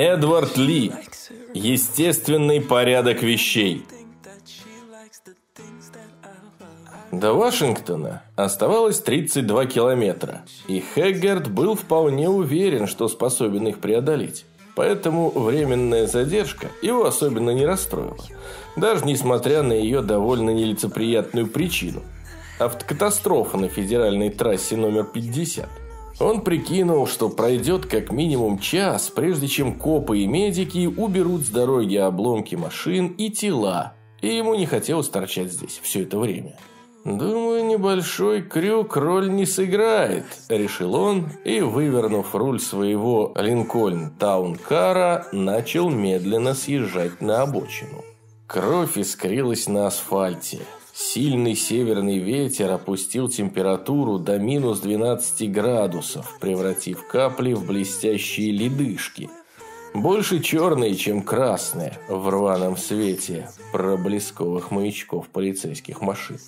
Эдвард Ли. Естественный порядок вещей. До Вашингтона оставалось 32 километра, и Хэггард был вполне уверен, что способен их преодолеть. Поэтому временная задержка его особенно не расстроила, даже несмотря на ее довольно нелицеприятную причину – автокатастрофа на федеральной трассе номер 50. Он прикинул, что пройдет как минимум час, прежде чем копы и медики уберут с дороги обломки машин и тела, и ему не хотелось торчать здесь все это время. «Думаю, небольшой крюк роль не сыграет», – решил он и, вывернув руль своего Линкольн Таункара, начал медленно съезжать на обочину. Кровь искрилась на асфальте – Сильный северный ветер опустил температуру до минус 12 градусов, превратив капли в блестящие ледышки. Больше черные, чем красные, в рваном свете проблесковых маячков полицейских машин.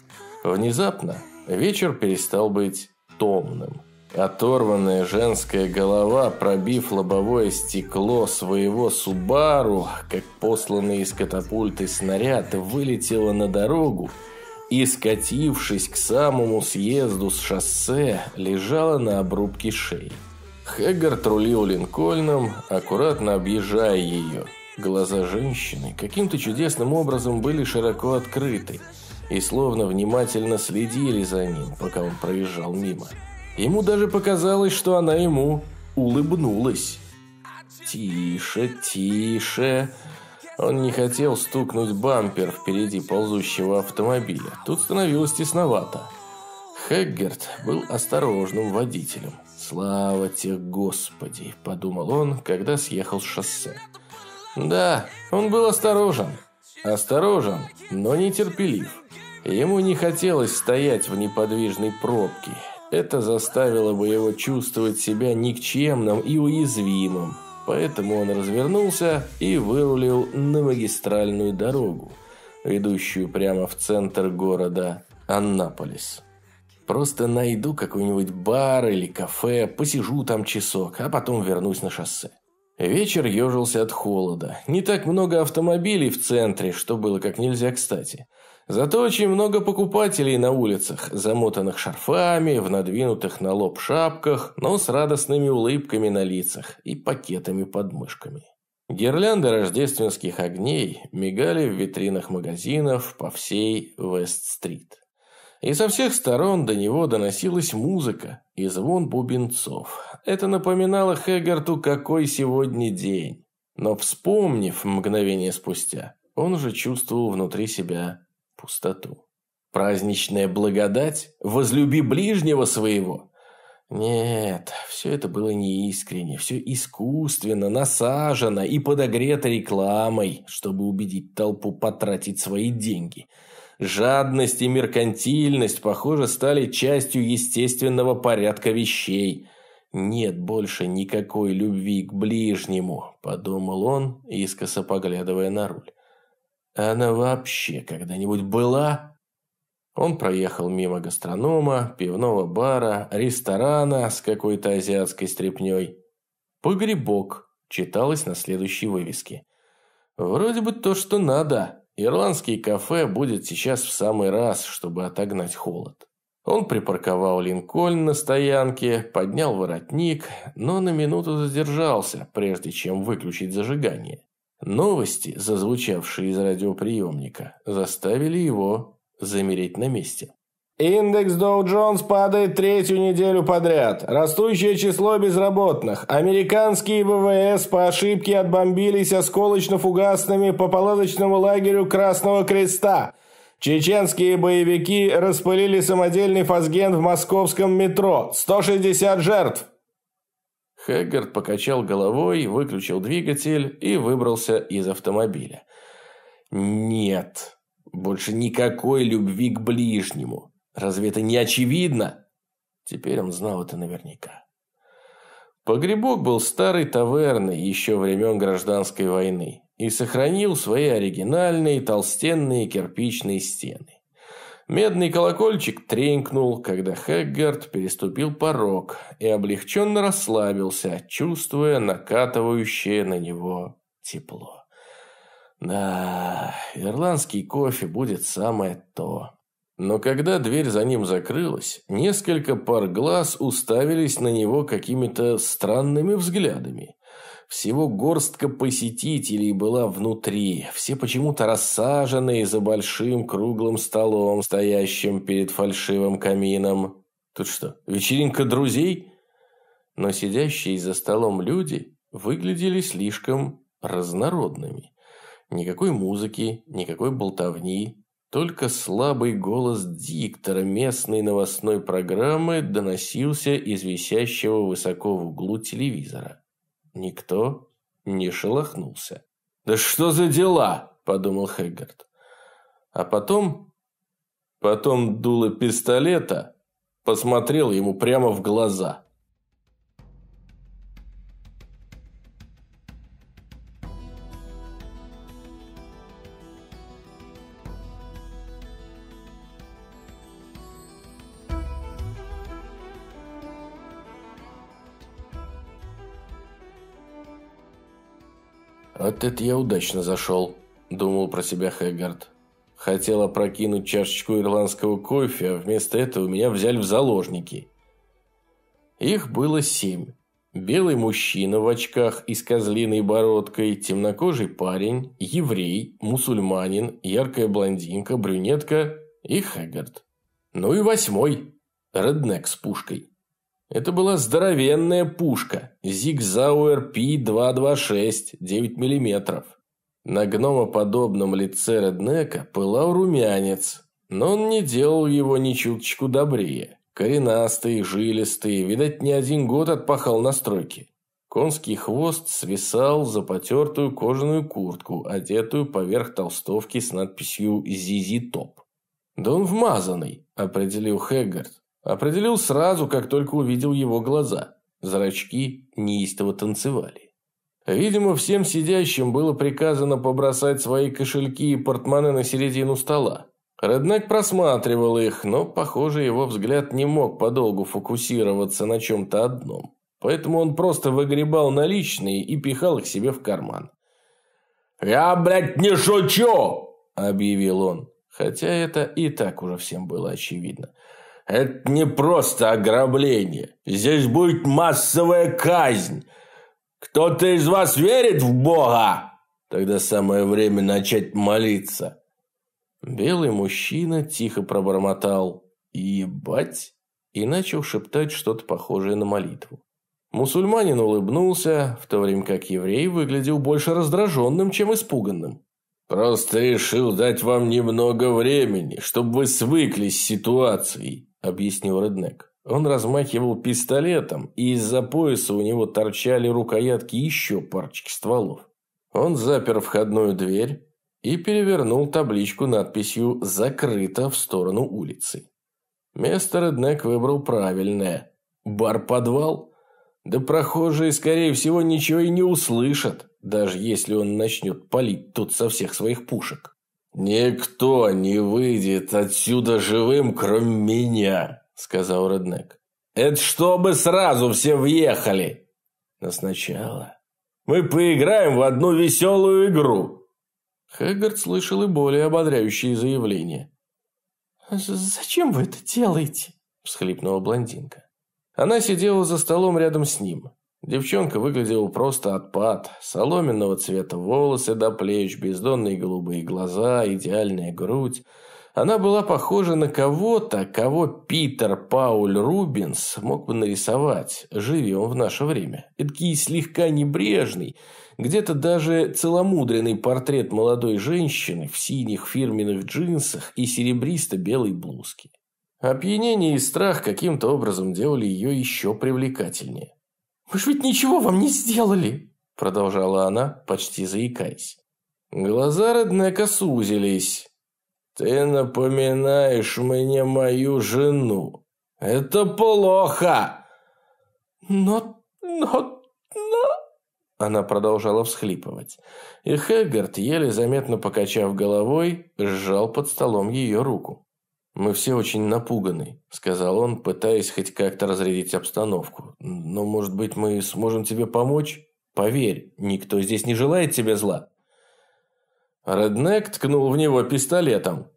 Внезапно вечер перестал быть томным. Оторванная женская голова, пробив лобовое стекло своего Субару, как посланный из катапульты снаряд, вылетела на дорогу и, скатившись к самому съезду с шоссе, лежала на обрубке шеи. Хэггард рулил Линкольном, аккуратно объезжая ее. Глаза женщины каким-то чудесным образом были широко открыты и словно внимательно следили за ним, пока он проезжал мимо. Ему даже показалось, что она ему улыбнулась. «Тише, тише!» Он не хотел стукнуть бампер впереди ползущего автомобиля. Тут становилось тесновато. Хэггерт был осторожным водителем. «Слава тебе, Господи!» – подумал он, когда съехал с шоссе. Да, он был осторожен. Осторожен, но нетерпелив. Ему не хотелось стоять в неподвижной пробке. Это заставило бы его чувствовать себя никчемным и уязвимым поэтому он развернулся и вырулил на магистральную дорогу, ведущую прямо в центр города Аннаполис. Просто найду какой-нибудь бар или кафе, посижу там часок, а потом вернусь на шоссе. Вечер ежился от холода. Не так много автомобилей в центре, что было как нельзя кстати – Зато очень много покупателей на улицах, замотанных шарфами, в надвинутых на лоб шапках, но с радостными улыбками на лицах и пакетами под мышками. Гирлянды рождественских огней мигали в витринах магазинов по всей Вест-стрит. И со всех сторон до него доносилась музыка и звон бубенцов. Это напоминало Хэггарту, какой сегодня день. Но вспомнив мгновение спустя, он уже чувствовал внутри себя пустоту. Праздничная благодать? Возлюби ближнего своего? Нет, все это было неискренне, все искусственно, насажено и подогрето рекламой, чтобы убедить толпу потратить свои деньги. Жадность и меркантильность, похоже, стали частью естественного порядка вещей. «Нет больше никакой любви к ближнему», – подумал он, искоса поглядывая на руль она вообще когда-нибудь была? Он проехал мимо гастронома, пивного бара, ресторана с какой-то азиатской стряпней. «Погребок» читалось на следующей вывеске. «Вроде бы то, что надо. Ирландский кафе будет сейчас в самый раз, чтобы отогнать холод». Он припарковал Линкольн на стоянке, поднял воротник, но на минуту задержался, прежде чем выключить зажигание. Новости, зазвучавшие из радиоприемника, заставили его замереть на месте. Индекс Dow Jones падает третью неделю подряд. Растущее число безработных. Американские ВВС по ошибке отбомбились осколочно-фугасными по палаточному лагерю Красного Креста. Чеченские боевики распылили самодельный фазген в московском метро. 160 жертв. Хэггард покачал головой, выключил двигатель и выбрался из автомобиля. «Нет, больше никакой любви к ближнему. Разве это не очевидно?» Теперь он знал это наверняка. Погребок был старой таверной еще времен гражданской войны и сохранил свои оригинальные толстенные кирпичные стены. Медный колокольчик тренькнул, когда Хэггард переступил порог и облегченно расслабился, чувствуя накатывающее на него тепло. Да, ирландский кофе будет самое то. Но когда дверь за ним закрылась, несколько пар глаз уставились на него какими-то странными взглядами. Всего горстка посетителей была внутри, все почему-то рассажены за большим круглым столом, стоящим перед фальшивым камином. Тут что, вечеринка друзей? Но сидящие за столом люди выглядели слишком разнородными. Никакой музыки, никакой болтовни, только слабый голос диктора местной новостной программы доносился из висящего высоко в углу телевизора. Никто не шелохнулся. «Да что за дела?» – подумал Хэггард. А потом... Потом дуло пистолета посмотрел ему прямо в глаза – «Вот это я удачно зашел», – думал про себя Хэггард. Хотел опрокинуть чашечку ирландского кофе, а вместо этого меня взяли в заложники. Их было семь. Белый мужчина в очках и с козлиной бородкой, темнокожий парень, еврей, мусульманин, яркая блондинка, брюнетка и Хэггард. Ну и восьмой. Реднек с пушкой. Это была здоровенная пушка, Зигзауэр P226, 9 мм. На гномоподобном лице Реднека пылал румянец, но он не делал его ни чуточку добрее. Коренастый, жилистый, видать, не один год отпахал на стройке. Конский хвост свисал за потертую кожаную куртку, одетую поверх толстовки с надписью «Зизи Топ». «Да он вмазанный», – определил Хэггард. Определил сразу, как только увидел его глаза. Зрачки неистово танцевали. Видимо, всем сидящим было приказано побросать свои кошельки и портмоне на середину стола. Реднек просматривал их, но, похоже, его взгляд не мог подолгу фокусироваться на чем-то одном. Поэтому он просто выгребал наличные и пихал их себе в карман. «Я, блядь, не шучу!» – объявил он. Хотя это и так уже всем было очевидно. Это не просто ограбление. Здесь будет массовая казнь. Кто-то из вас верит в Бога? Тогда самое время начать молиться. Белый мужчина тихо пробормотал «Ебать!» и начал шептать что-то похожее на молитву. Мусульманин улыбнулся, в то время как еврей выглядел больше раздраженным, чем испуганным. «Просто решил дать вам немного времени, чтобы вы свыклись с ситуацией. – объяснил Реднек. Он размахивал пистолетом, и из-за пояса у него торчали рукоятки еще парочки стволов. Он запер входную дверь и перевернул табличку надписью «Закрыто» в сторону улицы. Место Реднек выбрал правильное. Бар-подвал? Да прохожие, скорее всего, ничего и не услышат, даже если он начнет палить тут со всех своих пушек. «Никто не выйдет отсюда живым, кроме меня», – сказал Реднек. «Это чтобы сразу все въехали!» «Но сначала мы поиграем в одну веселую игру!» Хэггард слышал и более ободряющие заявления. «Зачем вы это делаете?» – всхлипнула блондинка. Она сидела за столом рядом с ним. Девчонка выглядела просто отпад. Соломенного цвета волосы до плеч, бездонные голубые глаза, идеальная грудь. Она была похожа на кого-то, кого Питер Пауль Рубинс мог бы нарисовать, живи он в наше время. Эдакий слегка небрежный, где-то даже целомудренный портрет молодой женщины в синих фирменных джинсах и серебристо-белой блузке. Опьянение и страх каким-то образом делали ее еще привлекательнее. Вы же ведь ничего вам не сделали!» Продолжала она, почти заикаясь. Глаза Реднека сузились. «Ты напоминаешь мне мою жену. Это плохо!» «Но... но... но...» Она продолжала всхлипывать. И Хэггард, еле заметно покачав головой, сжал под столом ее руку. «Мы все очень напуганы», – сказал он, пытаясь хоть как-то разрядить обстановку. «Но, может быть, мы сможем тебе помочь? Поверь, никто здесь не желает тебе зла». Реднек ткнул в него пистолетом.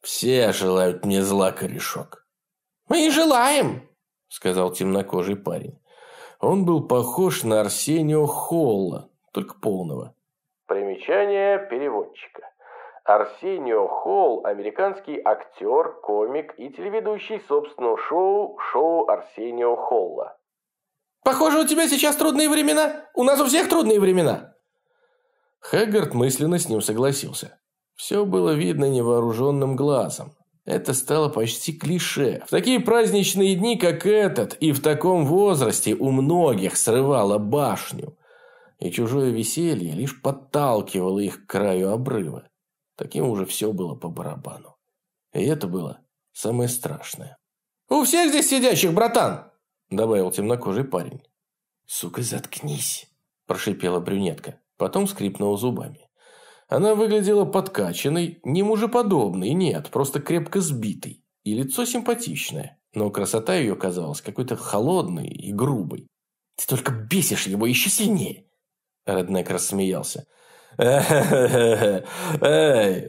«Все желают мне зла, корешок». «Мы и желаем», – сказал темнокожий парень. Он был похож на Арсению Холла, только полного. Примечание переводчика. Арсенио Холл – американский актер, комик и телеведущий собственного шоу «Шоу Арсенио Холла». «Похоже, у тебя сейчас трудные времена. У нас у всех трудные времена». Хаггард мысленно с ним согласился. Все было видно невооруженным глазом. Это стало почти клише. В такие праздничные дни, как этот, и в таком возрасте у многих срывало башню. И чужое веселье лишь подталкивало их к краю обрыва. Таким уже все было по барабану. И это было самое страшное. «У всех здесь сидящих, братан!» Добавил темнокожий парень. «Сука, заткнись!» Прошипела брюнетка. Потом скрипнула зубами. Она выглядела подкачанной, не мужеподобной, нет, просто крепко сбитой. И лицо симпатичное, но красота ее казалась какой-то холодной и грубой. «Ты только бесишь его еще сильнее!» Реднек рассмеялся. Эй,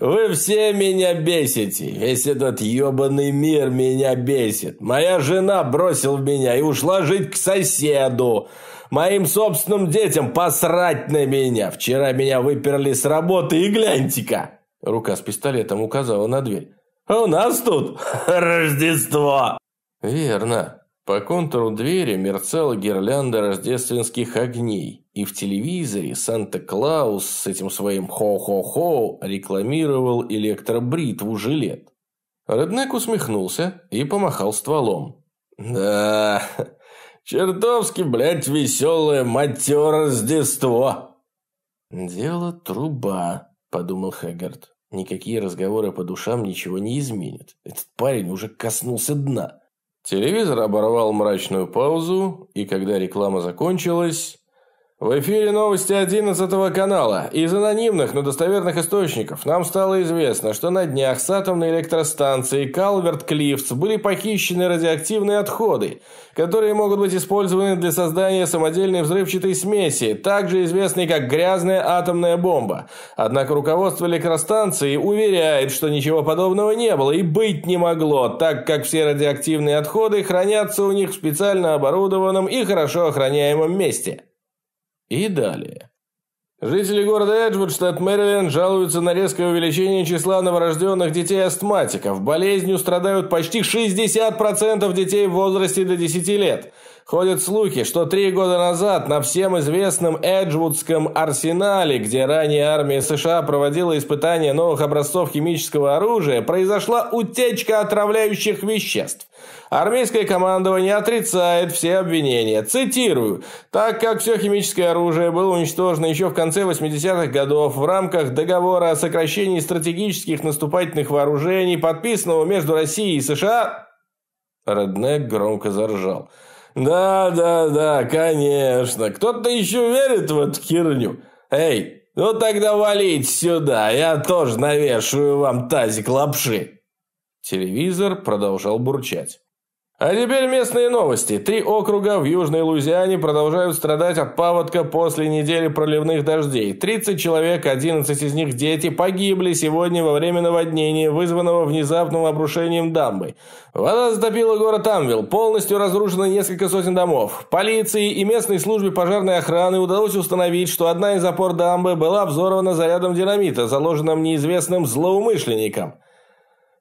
вы все меня бесите. Весь этот ебаный мир меня бесит. Моя жена бросила меня и ушла жить к соседу. Моим собственным детям посрать на меня. Вчера меня выперли с работы и гляньте-ка. Рука с пистолетом указала на дверь. «А «У нас тут Рождество!» «Верно». По контуру двери мерцала гирлянда рождественских огней. И в телевизоре Санта-Клаус с этим своим «хо-хо-хо» рекламировал электробритву жилет. Реднек усмехнулся и помахал стволом. «Да, чертовски, блядь, веселое матё Рождество!» «Дело труба», – подумал Хэггард. «Никакие разговоры по душам ничего не изменят. Этот парень уже коснулся дна». Телевизор оборвал мрачную паузу, и когда реклама закончилась, в эфире новости 11 канала. Из анонимных, но достоверных источников нам стало известно, что на днях с атомной электростанции Калверт Клифтс были похищены радиоактивные отходы, которые могут быть использованы для создания самодельной взрывчатой смеси, также известной как грязная атомная бомба. Однако руководство электростанции уверяет, что ничего подобного не было и быть не могло, так как все радиоактивные отходы хранятся у них в специально оборудованном и хорошо охраняемом месте. И далее. Жители города Эджвуд, штат Мэриленд, жалуются на резкое увеличение числа новорожденных детей-астматиков. Болезнью страдают почти 60% детей в возрасте до 10 лет – Ходят слухи, что три года назад на всем известном Эджвудском арсенале, где ранее армия США проводила испытания новых образцов химического оружия, произошла утечка отравляющих веществ. Армейское командование отрицает все обвинения. Цитирую. Так как все химическое оружие было уничтожено еще в конце 80-х годов в рамках договора о сокращении стратегических наступательных вооружений, подписанного между Россией и США... Реднек громко заржал. Да, да, да, конечно. Кто-то еще верит в эту херню. Эй, ну тогда валите сюда, я тоже навешаю вам тазик лапши. Телевизор продолжал бурчать. А теперь местные новости. Три округа в Южной Луизиане продолжают страдать от паводка после недели проливных дождей. 30 человек, 11 из них дети, погибли сегодня во время наводнения, вызванного внезапным обрушением дамбы. Вода затопила город Амвил, полностью разрушено несколько сотен домов. Полиции и местной службе пожарной охраны удалось установить, что одна из опор дамбы была взорвана зарядом динамита, заложенным неизвестным злоумышленником.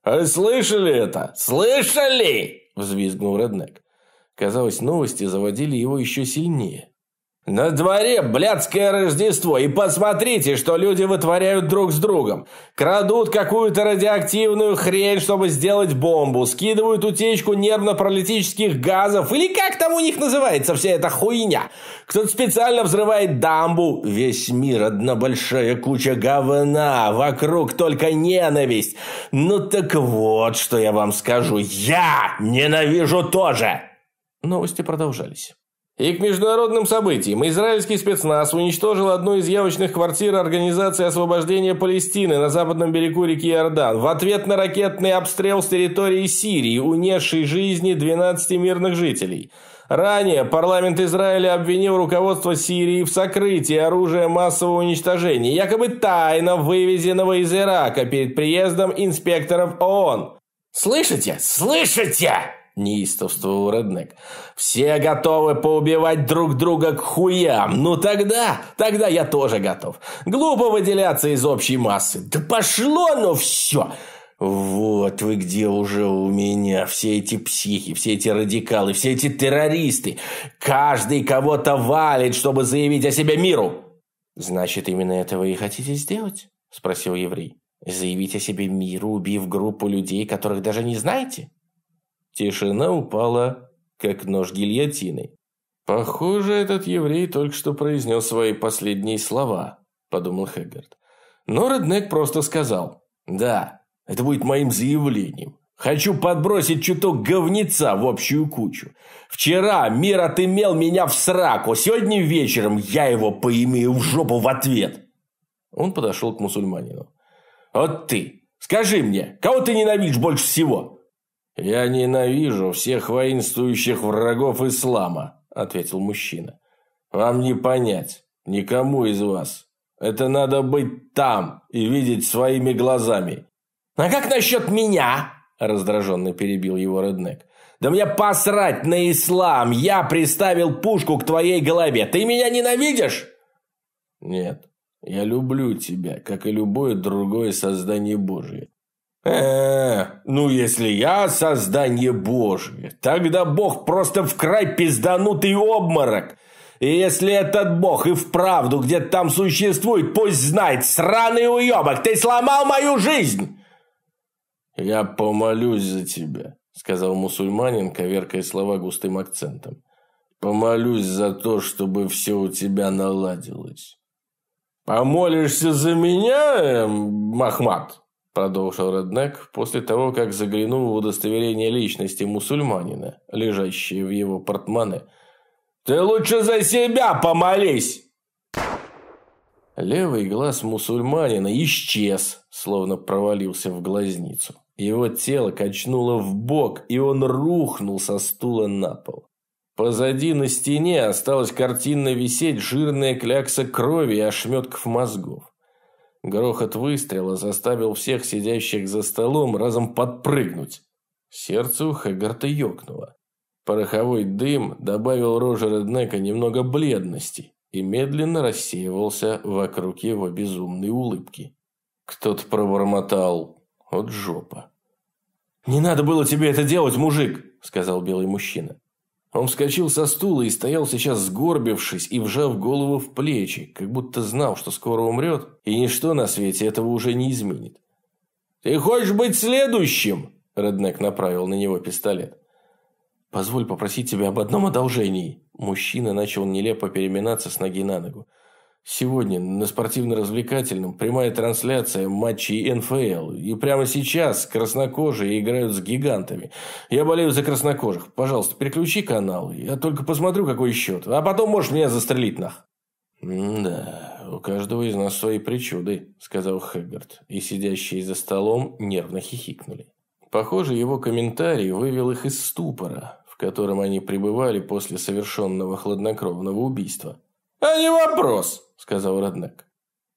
Э, «Слышали это? Слышали?» – взвизгнул Реднек. Казалось, новости заводили его еще сильнее. «На дворе блядское Рождество, и посмотрите, что люди вытворяют друг с другом. Крадут какую-то радиоактивную хрень, чтобы сделать бомбу, скидывают утечку нервно-паралитических газов, или как там у них называется вся эта хуйня. Кто-то специально взрывает дамбу. Весь мир одна большая куча говна, вокруг только ненависть. Ну так вот, что я вам скажу, я ненавижу тоже!» Новости продолжались. И к международным событиям. Израильский спецназ уничтожил одну из явочных квартир Организации освобождения Палестины на западном берегу реки Иордан в ответ на ракетный обстрел с территории Сирии, унесший жизни 12 мирных жителей. Ранее парламент Израиля обвинил руководство Сирии в сокрытии оружия массового уничтожения, якобы тайно вывезенного из Ирака перед приездом инспекторов ООН. «Слышите? Слышите!» неистовствовал Реднек. «Все готовы поубивать друг друга к хуям. Ну тогда, тогда я тоже готов. Глупо выделяться из общей массы. Да пошло ну все!» «Вот вы где уже у меня, все эти психи, все эти радикалы, все эти террористы. Каждый кого-то валит, чтобы заявить о себе миру». «Значит, именно это вы и хотите сделать?» – спросил еврей. «Заявить о себе миру, убив группу людей, которых даже не знаете?» Тишина упала, как нож гильотины. «Похоже, этот еврей только что произнес свои последние слова», – подумал Хэггард. Но Реднек просто сказал «Да, это будет моим заявлением. Хочу подбросить чуток говнеца в общую кучу. Вчера мир отымел меня в сраку, сегодня вечером я его поимею в жопу в ответ». Он подошел к мусульманину. «Вот ты, скажи мне, кого ты ненавидишь больше всего? «Я ненавижу всех воинствующих врагов ислама», – ответил мужчина. «Вам не понять, никому из вас. Это надо быть там и видеть своими глазами». «А как насчет меня?» – раздраженно перебил его Реднек. «Да мне посрать на ислам! Я приставил пушку к твоей голове! Ты меня ненавидишь?» «Нет, я люблю тебя, как и любое другое создание Божие э ну если я создание Божье, тогда Бог просто в край пизданутый обморок. И если этот бог и вправду где-то там существует, пусть знает, сраный уебок, ты сломал мою жизнь!» «Я помолюсь за тебя», — сказал мусульманин, коверкая слова густым акцентом. «Помолюсь за то, чтобы все у тебя наладилось». «Помолишься за меня, э, Махмат?» – продолжил Реднек после того, как заглянул в удостоверение личности мусульманина, лежащее в его портмоне. «Ты лучше за себя помолись!» Левый глаз мусульманина исчез, словно провалился в глазницу. Его тело качнуло в бок, и он рухнул со стула на пол. Позади на стене осталась картинно висеть жирная клякса крови и ошметков мозгов. Грохот выстрела заставил всех сидящих за столом разом подпрыгнуть. Сердце у Хэггарта ёкнуло. Пороховой дым добавил Рожера Днека немного бледности и медленно рассеивался вокруг его безумной улыбки. Кто-то пробормотал «От жопа». «Не надо было тебе это делать, мужик!» – сказал белый мужчина. Он вскочил со стула и стоял сейчас сгорбившись и вжав голову в плечи, как будто знал, что скоро умрет, и ничто на свете этого уже не изменит. «Ты хочешь быть следующим?» – Реднек направил на него пистолет. «Позволь попросить тебя об одном одолжении». Мужчина начал нелепо переминаться с ноги на ногу. Сегодня на спортивно-развлекательном прямая трансляция матчей НФЛ. И прямо сейчас краснокожие играют с гигантами. Я болею за краснокожих. Пожалуйста, переключи канал. Я только посмотрю, какой счет. А потом можешь меня застрелить нах. «Да, у каждого из нас свои причуды», – сказал Хэггард. И сидящие за столом нервно хихикнули. Похоже, его комментарий вывел их из ступора, в котором они пребывали после совершенного хладнокровного убийства. «А не вопрос!» сказал Роднек.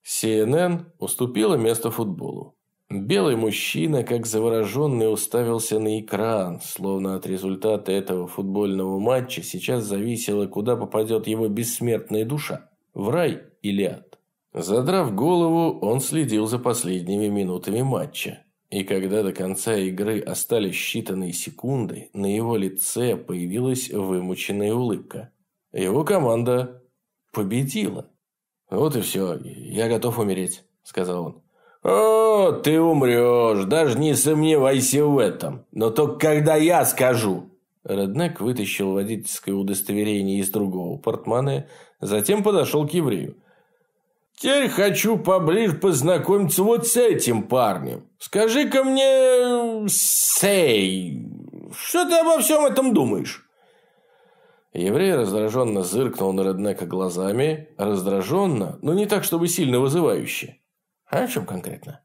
CNN уступила место футболу. Белый мужчина, как завороженный, уставился на экран, словно от результата этого футбольного матча сейчас зависело, куда попадет его бессмертная душа – в рай или ад. Задрав голову, он следил за последними минутами матча. И когда до конца игры остались считанные секунды, на его лице появилась вымученная улыбка. Его команда победила. «Вот и все, я готов умереть», – сказал он. «О, ты умрешь, даже не сомневайся в этом, но только когда я скажу». Роднек вытащил водительское удостоверение из другого портмоне, затем подошел к еврею. «Теперь хочу поближе познакомиться вот с этим парнем. Скажи-ка мне, Сей, что ты обо всем этом думаешь?» Еврей раздраженно зыркнул на Реднека глазами. Раздраженно, но не так, чтобы сильно вызывающе. А о чем конкретно?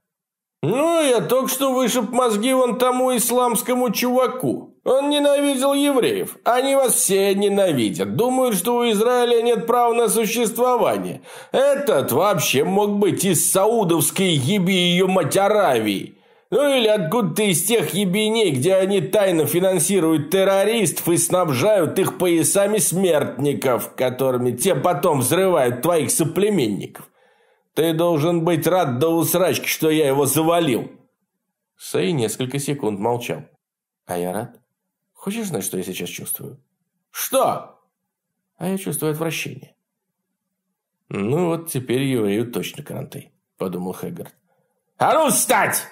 «Ну, я только что вышиб мозги вон тому исламскому чуваку. Он ненавидел евреев. Они вас все ненавидят. Думают, что у Израиля нет права на существование. Этот вообще мог быть из саудовской еби ее мать Аравии. Ну или откуда ты из тех ебеней, где они тайно финансируют террористов и снабжают их поясами смертников, которыми те потом взрывают твоих соплеменников. Ты должен быть рад до усрачки, что я его завалил. Сэй несколько секунд молчал. А я рад. Хочешь знать, что я сейчас чувствую? Что? А я чувствую отвращение. «Ну вот теперь еврею точно кранты», – подумал Хэггард. «А ну встать!»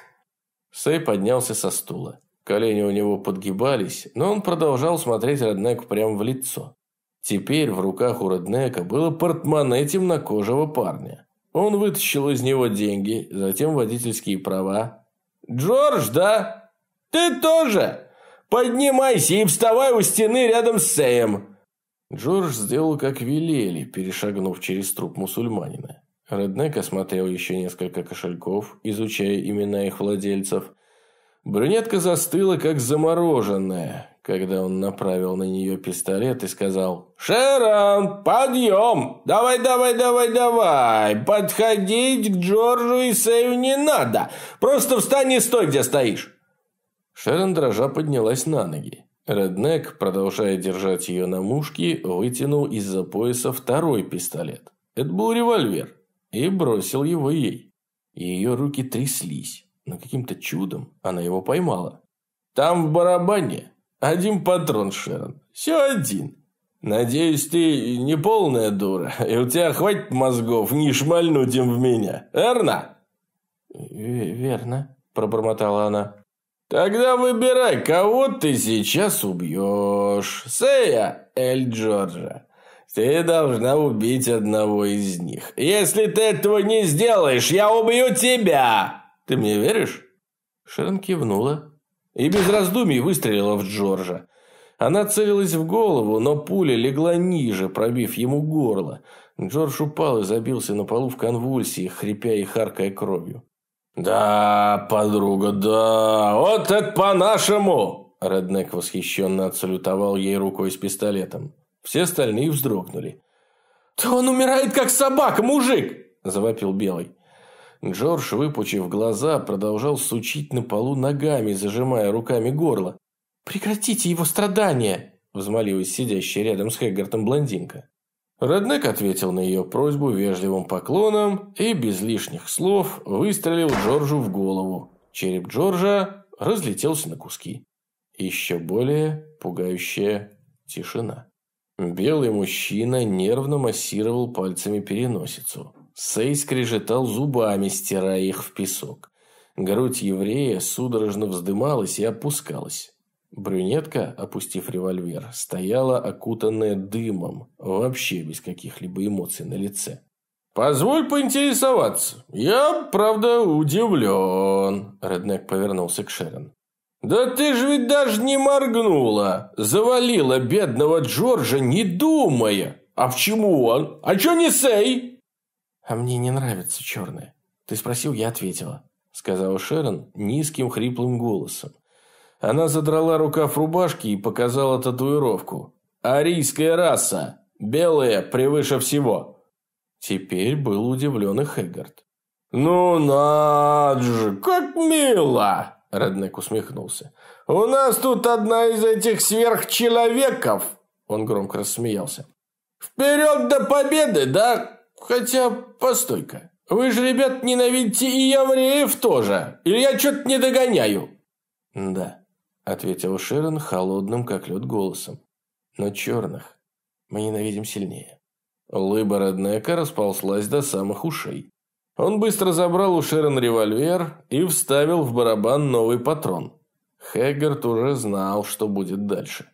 Сэй поднялся со стула. Колени у него подгибались, но он продолжал смотреть Роднеку прямо в лицо. Теперь в руках у Роднека было портмоне темнокожего парня. Он вытащил из него деньги, затем водительские права. «Джордж, да? Ты тоже? Поднимайся и вставай у стены рядом с Сэем!» Джордж сделал, как велели, перешагнув через труп мусульманина. Реднек осмотрел еще несколько кошельков, изучая имена их владельцев. Брюнетка застыла, как замороженная, когда он направил на нее пистолет и сказал «Шерон, подъем! Давай, давай, давай, давай! Подходить к Джорджу и Сэю не надо! Просто встань и стой, где стоишь!» Шерон дрожа поднялась на ноги. Реднек, продолжая держать ее на мушке, вытянул из-за пояса второй пистолет. Это был револьвер и бросил его ей. Ее руки тряслись, но каким-то чудом она его поймала. «Там в барабане один патрон, Шерон, все один. Надеюсь, ты не полная дура, и у тебя хватит мозгов не шмальнуть им в меня, верно?» «Верно», – пробормотала она. «Тогда выбирай, кого ты сейчас убьешь, Сея Эль Джорджа, ты должна убить одного из них. Если ты этого не сделаешь, я убью тебя. Ты мне веришь? Шерон кивнула и без раздумий выстрелила в Джорджа. Она целилась в голову, но пуля легла ниже, пробив ему горло. Джордж упал и забился на полу в конвульсии, хрипя и харкая кровью. «Да, подруга, да, вот это по-нашему!» Реднек восхищенно отсалютовал ей рукой с пистолетом. Все остальные вздрогнули. «Да он умирает, как собака, мужик!» – завопил Белый. Джордж, выпучив глаза, продолжал сучить на полу ногами, зажимая руками горло. «Прекратите его страдания!» – взмолилась сидящая рядом с Хэггартом блондинка. Роднек ответил на ее просьбу вежливым поклоном и без лишних слов выстрелил Джорджу в голову. Череп Джорджа разлетелся на куски. Еще более пугающая тишина. Белый мужчина нервно массировал пальцами переносицу. Сей скрежетал зубами, стирая их в песок. Грудь еврея судорожно вздымалась и опускалась. Брюнетка, опустив револьвер, стояла окутанная дымом, вообще без каких-либо эмоций на лице. «Позволь поинтересоваться. Я, правда, удивлен», – Реднек повернулся к Шерон. «Да ты же ведь даже не моргнула! Завалила бедного Джорджа, не думая! А почему он? А чё не сей?» «А мне не нравится черное. Ты спросил, я ответила», — сказала Шерон низким хриплым голосом. Она задрала рукав рубашки и показала татуировку. «Арийская раса! Белая превыше всего!» Теперь был удивлен и Хэггард. «Ну, надо же, как мило!» Реднек усмехнулся. «У нас тут одна из этих сверхчеловеков!» Он громко рассмеялся. «Вперед до победы, да? Хотя, постойка. Вы же, ребят, ненавидите и евреев тоже. Или я что-то не догоняю?» «Да», — ответил Ширен холодным, как лед, голосом. «Но черных мы ненавидим сильнее». Лыба Реднека расползлась до самых ушей. Он быстро забрал у Шерон револьвер и вставил в барабан новый патрон. Хэггард уже знал, что будет дальше.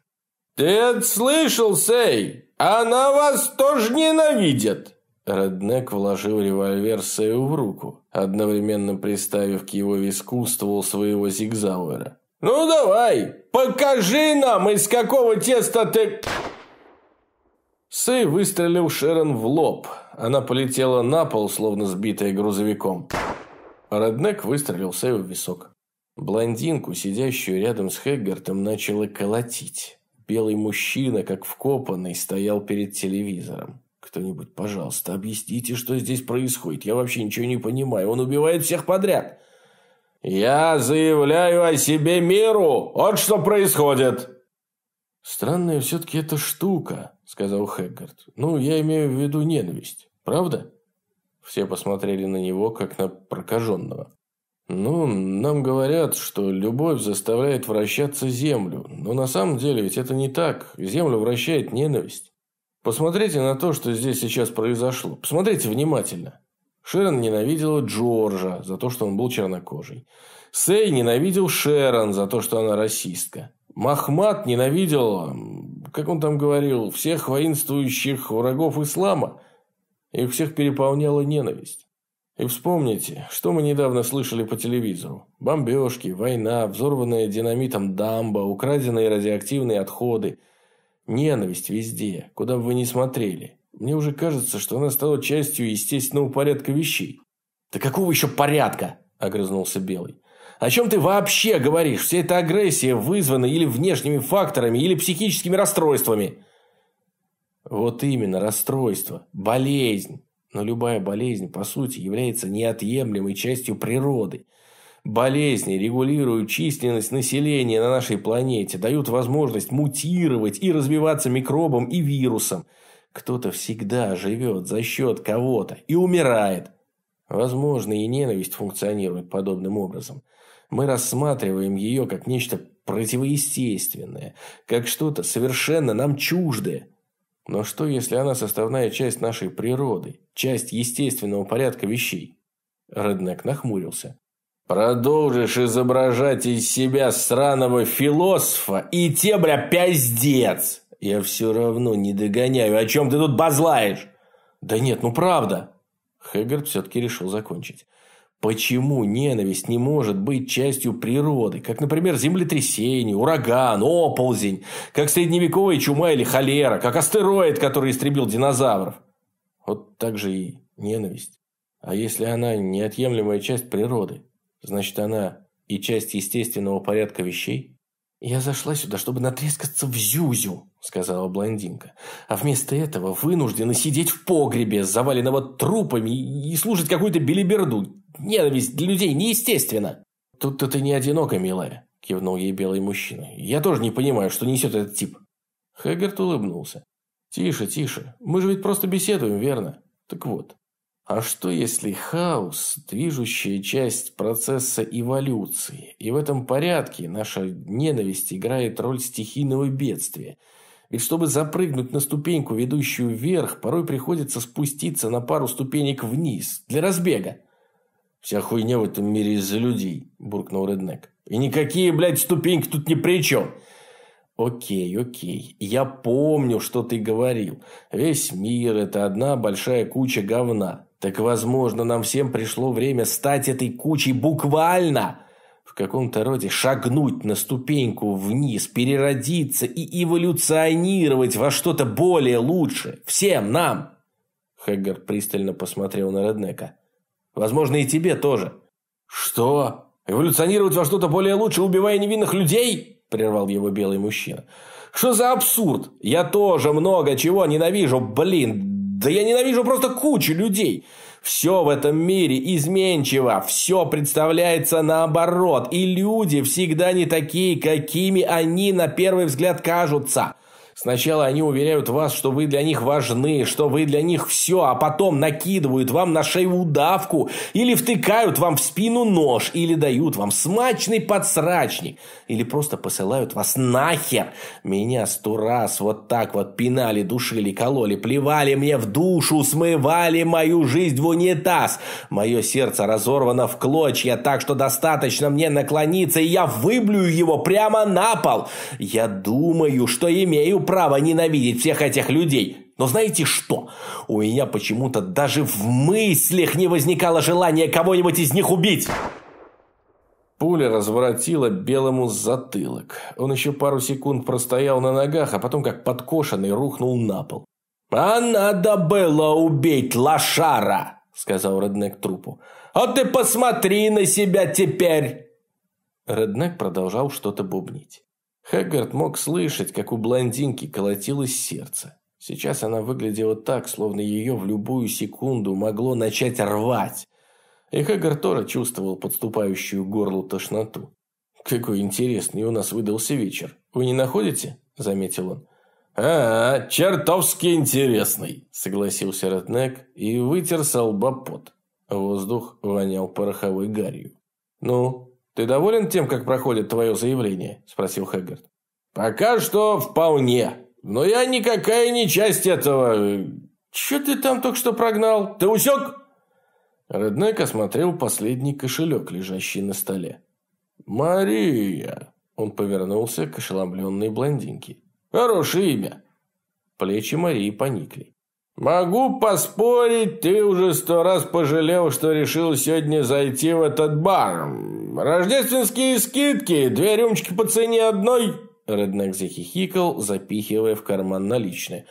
«Ты это слышал, Сэй? Она вас тоже ненавидит!» Реднек вложил револьвер Сэю в руку, одновременно приставив к его виску ствол своего зигзауэра. «Ну давай, покажи нам, из какого теста ты...» Сэй выстрелил Шерон в лоб – она полетела на пол, словно сбитая грузовиком. Роднек выстрелил Сэю в висок. Блондинку, сидящую рядом с Хэггартом, начало колотить. Белый мужчина, как вкопанный, стоял перед телевизором. «Кто-нибудь, пожалуйста, объясните, что здесь происходит. Я вообще ничего не понимаю. Он убивает всех подряд!» «Я заявляю о себе миру! Вот что происходит!» «Странная все-таки эта штука», – сказал Хэггард. «Ну, я имею в виду ненависть. Правда?» Все посмотрели на него, как на прокаженного. «Ну, нам говорят, что любовь заставляет вращаться Землю. Но на самом деле ведь это не так. Землю вращает ненависть. Посмотрите на то, что здесь сейчас произошло. Посмотрите внимательно. Шерон ненавидела Джорджа за то, что он был чернокожий. Сэй ненавидел Шерон за то, что она расистка. Махмад ненавидел, как он там говорил, всех воинствующих врагов ислама. Их всех переполняла ненависть. И вспомните, что мы недавно слышали по телевизору. Бомбежки, война, взорванная динамитом дамба, украденные радиоактивные отходы. Ненависть везде, куда бы вы ни смотрели. Мне уже кажется, что она стала частью естественного порядка вещей. «Да какого еще порядка?» – огрызнулся Белый. О чем ты вообще говоришь? Вся эта агрессия вызвана или внешними факторами, или психическими расстройствами. Вот именно, расстройство, болезнь. Но любая болезнь, по сути, является неотъемлемой частью природы. Болезни регулируют численность населения на нашей планете, дают возможность мутировать и развиваться микробом и вирусом. Кто-то всегда живет за счет кого-то и умирает. Возможно, и ненависть функционирует подобным образом. Мы рассматриваем ее как нечто противоестественное, как что-то совершенно нам чуждое. Но что, если она составная часть нашей природы, часть естественного порядка вещей? Реднек нахмурился. Продолжишь изображать из себя сраного философа, и те, бля, пиздец! Я все равно не догоняю, о чем ты тут базлаешь? Да нет, ну правда! Хэггард все-таки решил закончить. Почему ненависть не может быть частью природы, как, например, землетрясение, ураган, оползень, как средневековая чума или холера, как астероид, который истребил динозавров? Вот так же и ненависть. А если она неотъемлемая часть природы, значит она и часть естественного порядка вещей? «Я зашла сюда, чтобы натрескаться в зюзю», – сказала блондинка. «А вместо этого вынуждена сидеть в погребе, заваленного трупами, и служить какую-то белиберду, Ненависть для людей неестественна!» «Тут-то ты не одинока, милая», – кивнул ей белый мужчина. «Я тоже не понимаю, что несет этот тип». Хэггард улыбнулся. «Тише, тише. Мы же ведь просто беседуем, верно? Так вот, а что если хаос – движущая часть процесса эволюции, и в этом порядке наша ненависть играет роль стихийного бедствия? Ведь чтобы запрыгнуть на ступеньку, ведущую вверх, порой приходится спуститься на пару ступенек вниз для разбега. «Вся хуйня в этом мире из-за людей», – буркнул Реднек. «И никакие, блядь, ступеньки тут ни при чем». «Окей, окей. Я помню, что ты говорил. Весь мир – это одна большая куча говна. Так, возможно, нам всем пришло время стать этой кучей буквально!» в каком-то роде шагнуть на ступеньку вниз, переродиться и эволюционировать во что-то более лучше. Всем нам!» Хэггар пристально посмотрел на Реднека. Возможно, и тебе тоже». «Что? Эволюционировать во что-то более лучше, убивая невинных людей?» – прервал его белый мужчина. «Что за абсурд? Я тоже много чего ненавижу, блин. Да я ненавижу просто кучу людей. Все в этом мире изменчиво, все представляется наоборот, и люди всегда не такие, какими они на первый взгляд кажутся». Сначала они уверяют вас, что вы для них важны, что вы для них все, а потом накидывают вам на шею удавку или втыкают вам в спину нож, или дают вам смачный подсрачник, или просто посылают вас нахер. Меня сто раз вот так вот пинали, душили, кололи, плевали мне в душу, смывали мою жизнь в унитаз. Мое сердце разорвано в клочья, так что достаточно мне наклониться, и я выблюю его прямо на пол. Я думаю, что имею право ненавидеть всех этих людей. Но знаете что? У меня почему-то даже в мыслях не возникало желания кого-нибудь из них убить. Пуля разворотила белому затылок. Он еще пару секунд простоял на ногах, а потом, как подкошенный, рухнул на пол. «А надо было убить лошара!» – сказал Реднек трупу. «А ты посмотри на себя теперь!» Реднек продолжал что-то бубнить. Хэггард мог слышать, как у блондинки колотилось сердце. Сейчас она выглядела так, словно ее в любую секунду могло начать рвать. И Хэггард тоже чувствовал подступающую горлу тошноту. «Какой интересный у нас выдался вечер. Вы не находите?» – заметил он. «А, -а чертовски интересный!» – согласился Ротнек и вытер с Воздух вонял пороховой гарью. «Ну, «Ты доволен тем, как проходит твое заявление?» – спросил Хэггард. «Пока что вполне. Но я никакая не часть этого... Че ты там только что прогнал? Ты усек?» Реднек осмотрел последний кошелек, лежащий на столе. «Мария!» – он повернулся к ошеломленной блондинке. «Хорошее имя!» Плечи Марии поникли. «Могу поспорить, ты уже сто раз пожалел, что решил сегодня зайти в этот бар. «Рождественские скидки! Две рюмочки по цене одной!» Реднек захихикал, запихивая в карман наличные.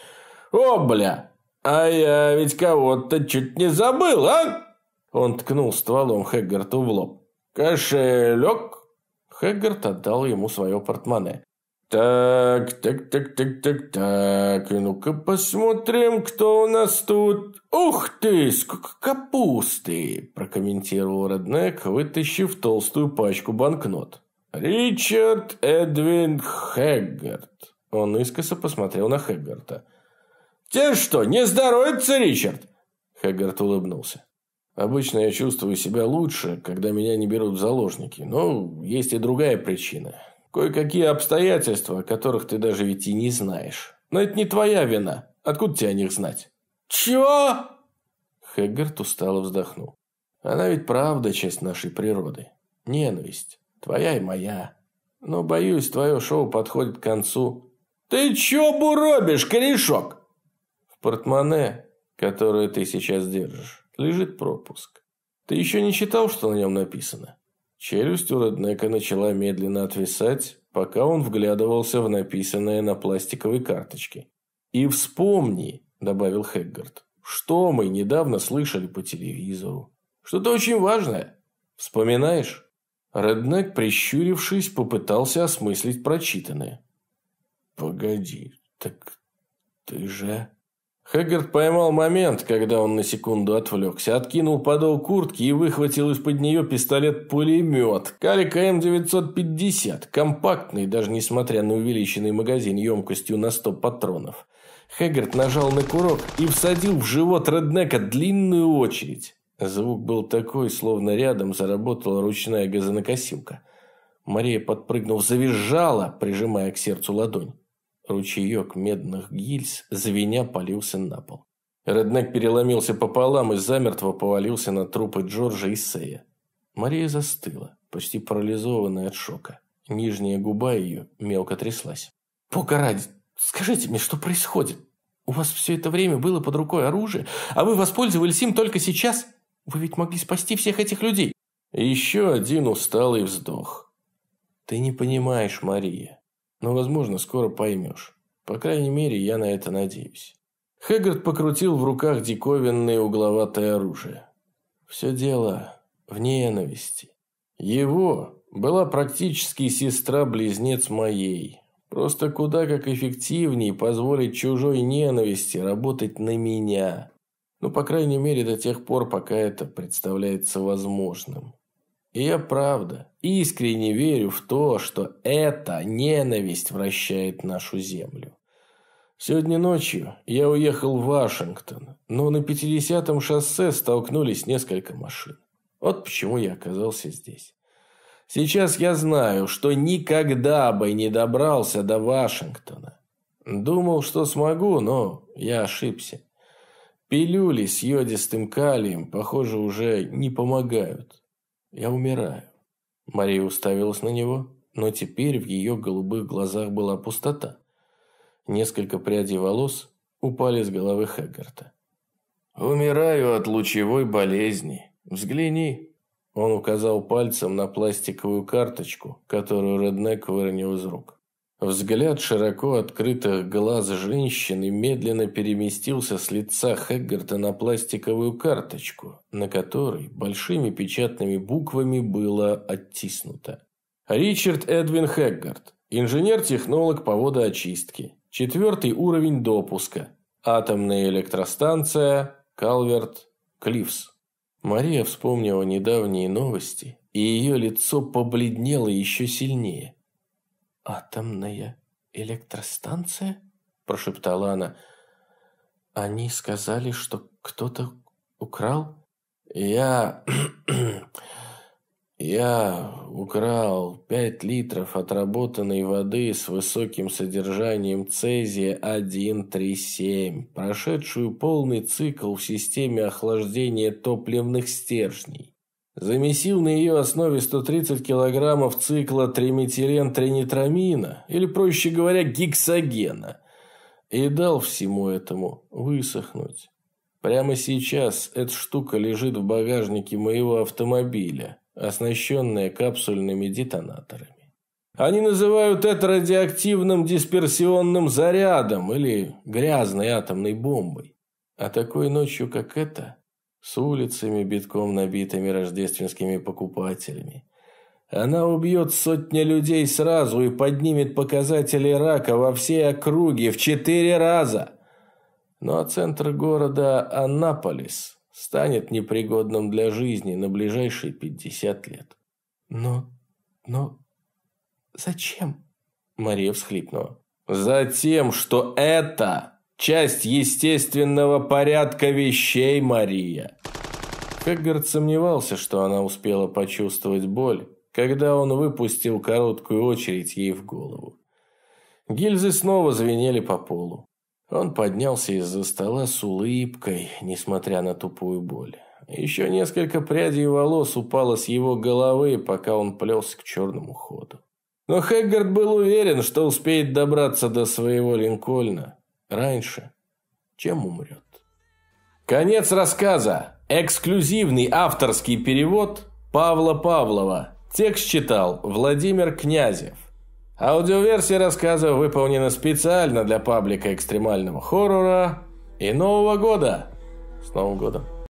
«О, бля! А я ведь кого-то чуть не забыл, а?» Он ткнул стволом Хэггарту в лоб. «Кошелек?» Хэггарт отдал ему свое портмоне. Так, так, так, так, так, так. Ну-ка посмотрим, кто у нас тут. Ух ты, сколько капусты, прокомментировал роднек, вытащив толстую пачку банкнот. Ричард Эдвин Хэггард. Он искоса посмотрел на Хэггарта. Тебе что, не здоровится, Ричард? Хэггард улыбнулся. Обычно я чувствую себя лучше, когда меня не берут в заложники, но ну, есть и другая причина. Кое-какие обстоятельства, о которых ты даже ведь и не знаешь. Но это не твоя вина. Откуда тебе о них знать? Чего? Хэггард устало вздохнул. Она ведь правда часть нашей природы. Ненависть. Твоя и моя. Но, боюсь, твое шоу подходит к концу. Ты чё буробишь, корешок? В портмоне, которое ты сейчас держишь, лежит пропуск. Ты еще не читал, что на нем написано? Челюсть у Реднека начала медленно отвисать, пока он вглядывался в написанное на пластиковой карточке. «И вспомни», – добавил Хэггард, – «что мы недавно слышали по телевизору? Что-то очень важное. Вспоминаешь?» Реднек, прищурившись, попытался осмыслить прочитанное. «Погоди, так ты же...» Хэггард поймал момент, когда он на секунду отвлекся, откинул подол куртки и выхватил из-под нее пистолет-пулемет. Калика М950, компактный, даже несмотря на увеличенный магазин емкостью на 100 патронов. Хэггард нажал на курок и всадил в живот Реднека длинную очередь. Звук был такой, словно рядом заработала ручная газонокосилка. Мария, подпрыгнув, завизжала, прижимая к сердцу ладонь. Ручеек медных гильз звеня полился на пол. Реднек переломился пополам и замертво повалился на трупы Джорджа и Сея. Мария застыла, почти парализованная от шока. Нижняя губа ее мелко тряслась. «Бога ради, скажите мне, что происходит? У вас все это время было под рукой оружие, а вы воспользовались им только сейчас? Вы ведь могли спасти всех этих людей!» Еще один усталый вздох. «Ты не понимаешь, Мария но, возможно, скоро поймешь. По крайней мере, я на это надеюсь». Хэггард покрутил в руках диковинное угловатое оружие. Все дело в ненависти. Его была практически сестра-близнец моей. Просто куда как эффективнее позволить чужой ненависти работать на меня. Ну, по крайней мере, до тех пор, пока это представляется возможным. И я правда искренне верю в то, что эта ненависть вращает нашу землю. Сегодня ночью я уехал в Вашингтон, но на 50-м шоссе столкнулись несколько машин. Вот почему я оказался здесь. Сейчас я знаю, что никогда бы не добрался до Вашингтона. Думал, что смогу, но я ошибся. Пилюли с йодистым калием, похоже, уже не помогают. Я умираю». Мария уставилась на него, но теперь в ее голубых глазах была пустота. Несколько прядей волос упали с головы Хаггарта. «Умираю от лучевой болезни. Взгляни!» Он указал пальцем на пластиковую карточку, которую Реднек выронил из рук. Взгляд широко открытых глаз женщины медленно переместился с лица Хеггарта на пластиковую карточку, на которой большими печатными буквами было оттиснуто. Ричард Эдвин Хеггарт, инженер-технолог по водоочистке, четвертый уровень допуска, атомная электростанция, Калверт, Клифс. Мария вспомнила недавние новости, и ее лицо побледнело еще сильнее – атомная электростанция?» – прошептала она. «Они сказали, что кто-то украл?» «Я... я украл пять литров отработанной воды с высоким содержанием цезия-137, прошедшую полный цикл в системе охлаждения топливных стержней. Замесил на ее основе 130 килограммов цикла триметилентринитрамина, или, проще говоря, гексогена, и дал всему этому высохнуть. Прямо сейчас эта штука лежит в багажнике моего автомобиля, оснащенная капсульными детонаторами. Они называют это радиоактивным дисперсионным зарядом или грязной атомной бомбой. А такой ночью, как эта, с улицами, битком набитыми рождественскими покупателями. Она убьет сотни людей сразу и поднимет показатели рака во всей округе в четыре раза. Ну а центр города Анаполис станет непригодным для жизни на ближайшие пятьдесят лет. Но, но зачем? Мария всхлипнула. Затем, что это часть естественного порядка вещей, Мария». Хэггард сомневался, что она успела почувствовать боль, когда он выпустил короткую очередь ей в голову. Гильзы снова звенели по полу. Он поднялся из-за стола с улыбкой, несмотря на тупую боль. Еще несколько прядей волос упало с его головы, пока он плелся к черному ходу. Но Хэггард был уверен, что успеет добраться до своего Линкольна, раньше, чем умрет. Конец рассказа. Эксклюзивный авторский перевод Павла Павлова. Текст читал Владимир Князев. Аудиоверсия рассказа выполнена специально для паблика экстремального хоррора и Нового года. С Новым годом!